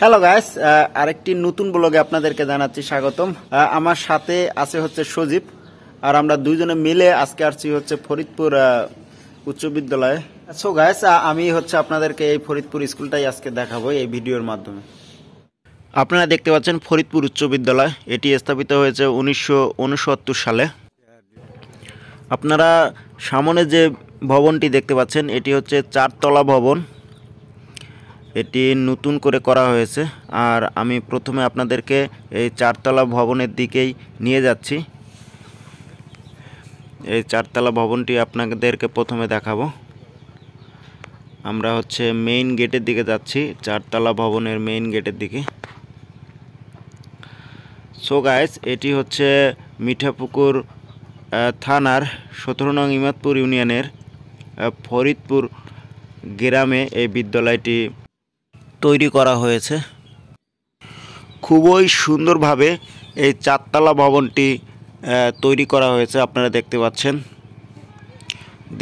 hello guys uh, আরেকটি নতুন ব্লগে আপনাদেরকে জানাচ্ছি স্বাগতম uh, আমার সাথে আছে হচ্ছে সজীব আর আমরা দুইজনে মিলে আজকে আসছি হচ্ছে ফরিদপুর uh, উচ্চ বিদ্যালয়ে সো গাইস আমি হচ্ছে আপনাদেরকে এই ফরিদপুর স্কুলটাই আজকে দেখাবো এই ভিডিওর মাধ্যমে আপনারা দেখতে পাচ্ছেন ফরিদপুর উচ্চ বিদ্যালয় এটি স্থাপিত হয়েছে উনিশশো সালে আপনারা সামনে যে ভবনটি দেখতে পাচ্ছেন এটি হচ্ছে চারতলা ভবন এটি নতুন করে করা হয়েছে আর আমি প্রথমে আপনাদেরকে এই চারতলা ভবনের দিকেই নিয়ে যাচ্ছি এই চারতলা ভবনটি আপনাদেরকে প্রথমে দেখাবো আমরা হচ্ছে মেইন গেটের দিকে যাচ্ছি চারতলা ভবনের মেইন গেটের দিকে সো গাইস এটি হচ্ছে মিঠাপুকুর থানার সতেরো নং ইমাদপুর ইউনিয়নের ফরিদপুর গ্রামে এই বিদ্যালয়টি তৈরি করা হয়েছে খুবই সুন্দরভাবে এই চারতলা ভবনটি তৈরি করা হয়েছে আপনারা দেখতে পাচ্ছেন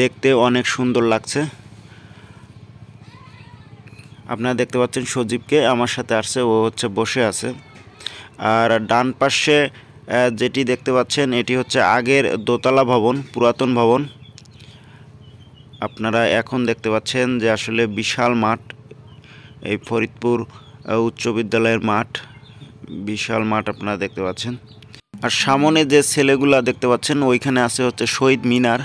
দেখতে অনেক সুন্দর লাগছে আপনারা দেখতে পাচ্ছেন সজীবকে আমার সাথে আসছে ও হচ্ছে বসে আছে আর ডান পাশে যেটি দেখতে পাচ্ছেন এটি হচ্ছে আগের দোতলা ভবন পুরাতন ভবন আপনারা এখন দেখতে পাচ্ছেন যে আসলে বিশাল মাঠ এই ফরিদপুর উচ্চ বিদ্যালয়ের মাঠ বিশাল মাঠ আপনারা দেখতে পাচ্ছেন আর সামনে যে ছেলেগুলা দেখতে পাচ্ছেন ওইখানে আছে হচ্ছে শহীদ মিনার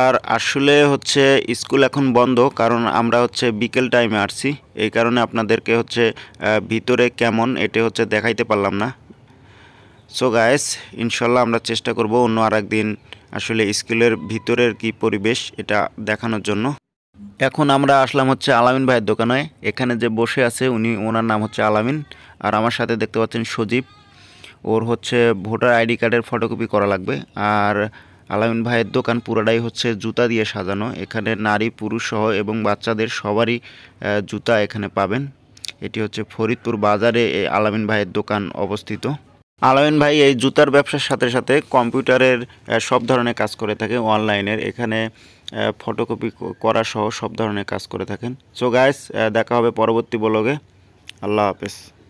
আর আসলে হচ্ছে স্কুল এখন বন্ধ কারণ আমরা হচ্ছে বিকেল টাইমে আসছি এই কারণে আপনাদেরকে হচ্ছে ভিতরে কেমন এটা হচ্ছে দেখাইতে পারলাম না সো গায়েস ইনশাল্লাহ আমরা চেষ্টা করব অন্য আর একদিন আসলে স্কুলের ভিতরের কি পরিবেশ এটা দেখানোর জন্য এখন আমরা আসলাম হচ্ছে আলামিন ভাইয়ের দোকানে এখানে যে বসে আছে উনি ওনার নাম হচ্ছে আলামিন আর আমার সাথে দেখতে পাচ্ছেন সজীব ওর হচ্ছে ভোটার আইডি কার্ডের ফটোকপি করা লাগবে আর আলামিন ভাইয়ের দোকান পুরাটাই হচ্ছে জুতা দিয়ে সাজানো এখানে নারী পুরুষ সহ এবং বাচ্চাদের সবারই জুতা এখানে পাবেন এটি হচ্ছে ফরিদপুর বাজারে আলামিন ভাইয়ের দোকান অবস্থিত আলায়ন ভাই এই জুতার ব্যবসার সাথে সাথে কম্পিউটারের সব ধরনের কাজ করে থাকে অনলাইনের এখানে ফটোকপি করা সহ সব ধরনের কাজ করে থাকেন সো গাইস দেখা হবে পরবর্তী ব্লগে আল্লাহ হাফেজ